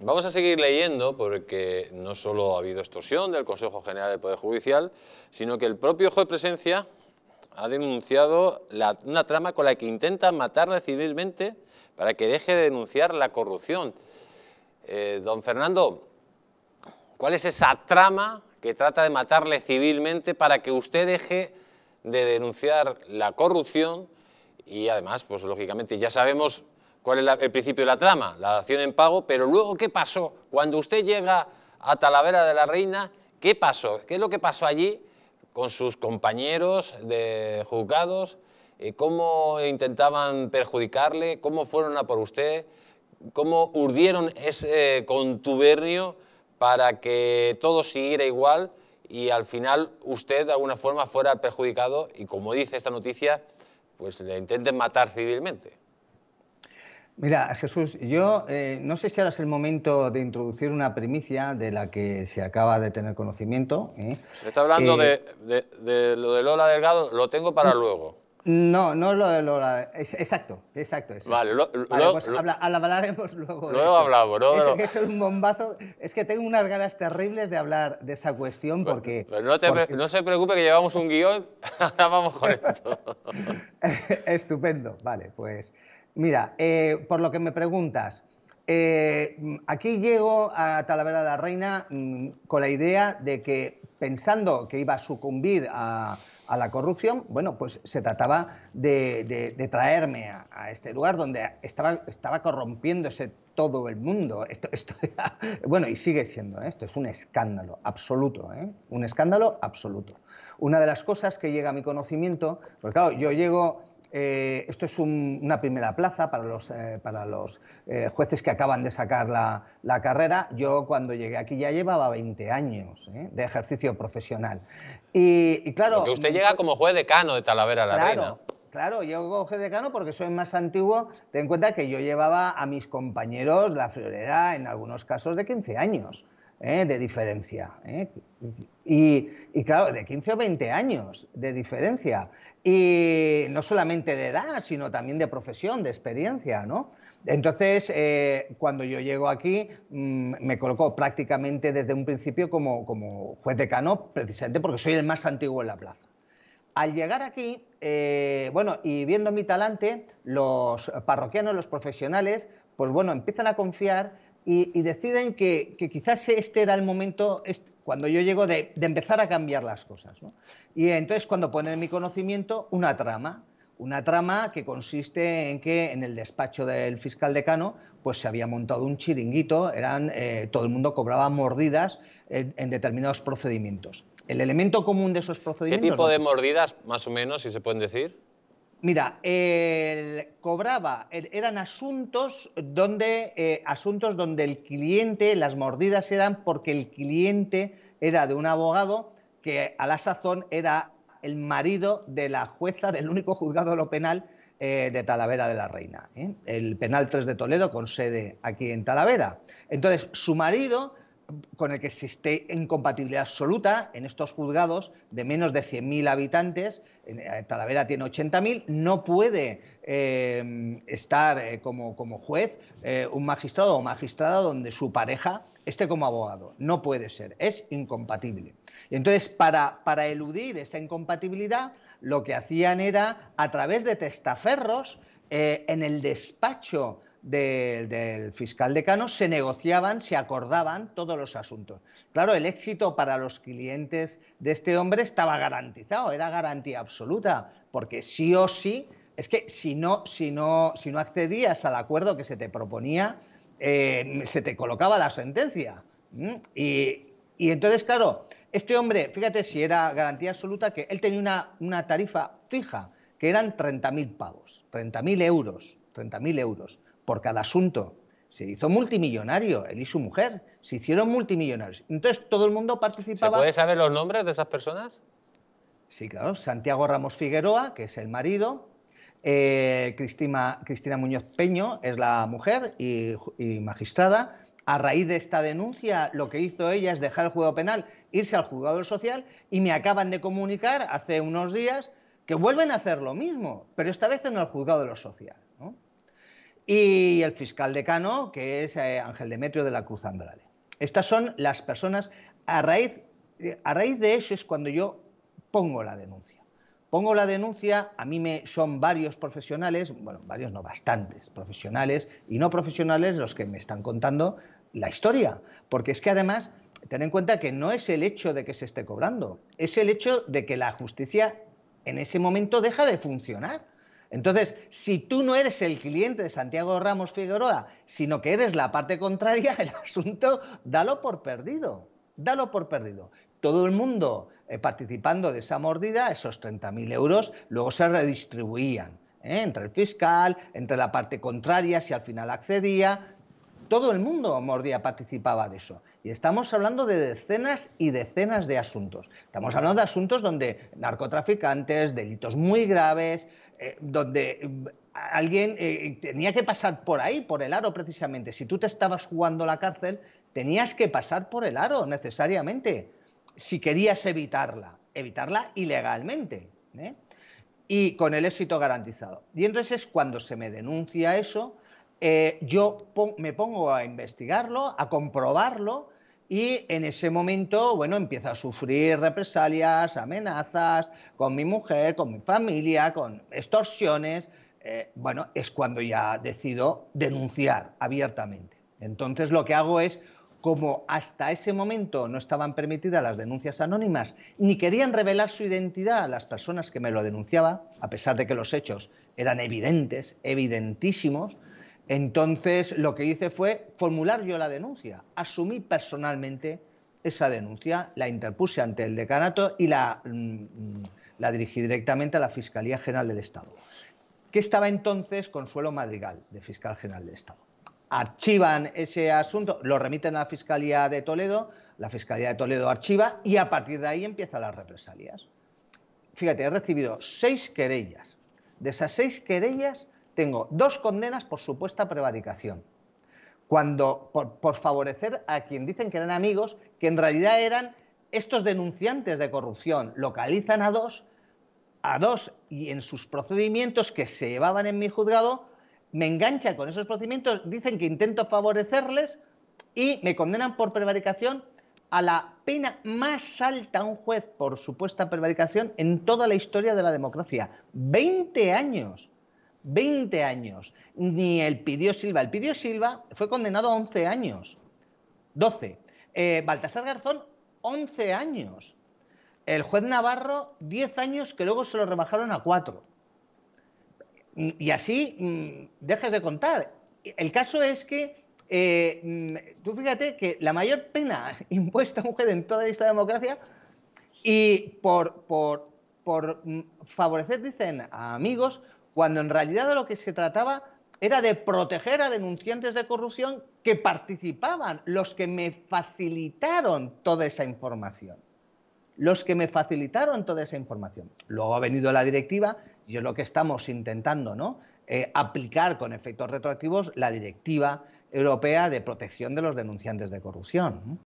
Vamos a seguir leyendo porque no solo ha habido extorsión del Consejo General del Poder Judicial, sino que el propio juez Presencia ha denunciado una trama con la que intenta matarle civilmente para que deje de denunciar la corrupción. Eh, don Fernando, ¿cuál es esa trama que trata de matarle civilmente para que usted deje de denunciar la corrupción? Y además, pues lógicamente ya sabemos cuál es el principio de la trama, la acción en pago, pero luego qué pasó. Cuando usted llega a Talavera de la Reina, ¿qué pasó? ¿Qué es lo que pasó allí con sus compañeros de juzgados? Eh, ¿Cómo intentaban perjudicarle? ¿Cómo fueron a por usted? ¿Cómo urdieron ese contubernio para que todo siguiera igual y al final usted de alguna forma fuera perjudicado y como dice esta noticia, pues le intenten matar civilmente? Mira, Jesús, yo eh, no sé si ahora es el momento de introducir una primicia de la que se acaba de tener conocimiento. ¿eh? Está hablando eh, de, lo de Lola Delgado, lo tengo para mm, luego. No, no lo de Lola, Delgado. exacto, exacto, Vale, lo, pues hablaremos luego. Luego hablamos, ¿no? Es, que es un bombazo, es que tengo unas ganas terribles de hablar de esa cuestión porque... No, no se preocupe que llevamos un guión, vamos con esto. Estupendo, vale, pues... Mira, eh, por lo que me preguntas, eh, aquí llego a Talavera de la Reina mm, con la idea de que pensando que iba a sucumbir a, la corrupción, bueno, pues se trataba de, traerme a, este lugar donde estaba, estaba corrompiéndose todo el mundo. Esto, esto bueno, y sigue siendo, ¿eh? esto es un escándalo absoluto, ¿eh? un escándalo absoluto. Una de las cosas que llega a mi conocimiento, pues claro, yo llego eh, esto es una primera plaza para los, eh, para los eh, jueces que acaban de sacar la, carrera. Yo cuando llegué aquí ya llevaba 20 años de ejercicio profesional. Y, claro... Porque usted llega como juez decano de Talavera la Reina. Claro, yo como juez decano porque soy más antiguo. Ten en cuenta que yo llevaba a mis compañeros la florera en algunos casos de 15 años. de diferencia. Y, y, claro, de 15 o 20 años de diferencia y no solamente de edad, sino también de profesión, de experiencia, ¿no? Entonces, eh, cuando yo llego aquí, mm, me coloco prácticamente desde un principio como, como juez decano, precisamente porque soy el más antiguo en la plaza. Al llegar aquí, eh, bueno, y viendo mi talante, los parroquianos, los profesionales, pues bueno, empiezan a confiar y, deciden que, quizás este era el momento, cuando yo llego, de, empezar a cambiar las cosas. Y entonces cuando ponen en mi conocimiento una trama, una trama que consiste en que en el despacho del fiscal decano pues se había montado un chiringuito, eran, eh, todo el mundo cobraba mordidas en, en, determinados procedimientos. El elemento común de esos procedimientos... ¿Qué tipo de mordidas, más o menos, si se pueden decir? Mira, cobraba, er, eran asuntos donde, eh, asuntos donde el cliente, las mordidas eran porque el cliente era de un abogado que a la sazón era el marido de la jueza del único juzgado de lo penal eh, de Talavera de la Reina, ¿eh? el penal 3 de Toledo con sede aquí en Talavera. Entonces, su marido con el que existe incompatibilidad absoluta en estos juzgados de menos de 100.000 habitantes. Eh, Talavera tiene 80.000, no puede eh, estar eh, como, juez un magistrado o magistrada donde su pareja esté como abogado. No puede ser, es incompatible. Y entonces, para, para eludir esa incompatibilidad, lo que hacían era, a través de testaferros, en el despacho del, fiscal decano, se negociaban, se acordaban todos los asuntos. Claro, el éxito para los clientes de este hombre estaba garantizado, era garantía absoluta, porque sí o sí, es que si no, si no, si no accedías al acuerdo que se te proponía, eh, se te colocaba la sentencia. ¿Mm? Y, entonces, claro, este hombre, fíjate si era garantía absoluta, que él tenía una, una tarifa fija, que eran 30.000 pavos, 30.000 euros, 30.000 euros por cada asunto. Se hizo multimillonario, él y su mujer. Se hicieron multimillonarios. Entonces todo el mundo participaba. ¿Se puede saber los nombres de esas personas? Sí, claro. Santiago Ramos Figueroa, que es el marido. Eh, Cristina, Muñoz Peño es la mujer y, magistrada. A raíz de esta denuncia, lo que hizo ella es dejar el juego penal, irse al juzgado social y me acaban de comunicar hace unos días que vuelven a hacer lo mismo, pero esta vez en el juzgado de lo social y el fiscal decano, que es eh, Ángel Demetrio de la Cruz Andrade. Estas son las personas, a raíz, a raíz de eso es cuando yo pongo la denuncia. Pongo la denuncia, a mí me son varios profesionales, bueno, varios no, bastantes profesionales y no profesionales los que me están contando la historia, porque es que además ten en cuenta que no es el hecho de que se esté cobrando, es el hecho de que la justicia en ese momento deja de funcionar. Entonces, si tú no eres el cliente de Santiago Ramos Figueroa, sino que eres la parte contraria, el asunto, dalo por perdido. Dalo por perdido. Todo el mundo eh, participando de esa mordida, esos 30.000 euros, luego se redistribuían ¿eh? entre el fiscal, entre la parte contraria, si al final accedía. Todo el mundo mordía, participaba de eso. Y estamos hablando de decenas y decenas de asuntos. Estamos hablando de asuntos donde narcotraficantes, delitos muy graves, eh, donde mm, alguien eh, tenía que pasar por ahí, por el aro precisamente. Si tú te estabas jugando la cárcel, tenías que pasar por el aro necesariamente, si querías evitarla, evitarla ilegalmente. ¿eh? Y con el éxito garantizado. Y entonces cuando se me denuncia eso eh, yo me pongo a investigarlo, a comprobarlo y en ese momento, bueno, empieza a sufrir represalias, amenazas con mi mujer, con mi familia, con extorsiones. Eh, bueno, es cuando ya decido denunciar abiertamente. Entonces lo que hago es, como hasta ese momento no estaban permitidas las denuncias anónimas, ni querían revelar su identidad a las personas que me lo denunciaban, a pesar de que los hechos eran evidentes, evidentísimos, entonces, lo que hice fue formular yo la denuncia. Asumí personalmente esa denuncia, la interpuse ante el decanato y mm, la, dirigí directamente a la Fiscalía General del Estado, que estaba entonces Consuelo Madrigal, de Fiscal General del Estado. Archivan ese asunto, lo remiten a la Fiscalía de Toledo, la Fiscalía de Toledo archiva y a partir de ahí empiezan las represalias. Fíjate, he recibido seis querellas. De esas seis querellas, tengo dos condenas por supuesta prevaricación. Cuando, por, favorecer a quien dicen que eran amigos, que en realidad eran estos denunciantes de corrupción, localizan a dos, a dos y en sus procedimientos que se llevaban en mi juzgado, me engancha con esos procedimientos, dicen que intento favorecerles y me condenan por prevaricación a la pena más alta a un juez por supuesta prevaricación en toda la historia de la democracia. 20 años. 20 años. Ni el Pidio Silva. El Pidio Silva fue condenado a 11 años. 12. Eh, Baltasar Garzón, 11 años. El juez Navarro, 10 años que luego se lo rebajaron a 4. Y así mm, dejas de contar. El caso es que, eh, mm, tú fíjate que la mayor pena impuesta a un juez en toda esta democracia y por, por, por mm, favorecer, dicen, a amigos, cuando en realidad de lo que se trataba era de proteger a denunciantes de corrupción que participaban, los que me facilitaron toda esa información. Los que me facilitaron toda esa información. Luego ha venido la directiva y es lo que estamos intentando, eh, aplicar con efectos retroactivos la directiva europea de protección de los denunciantes de corrupción.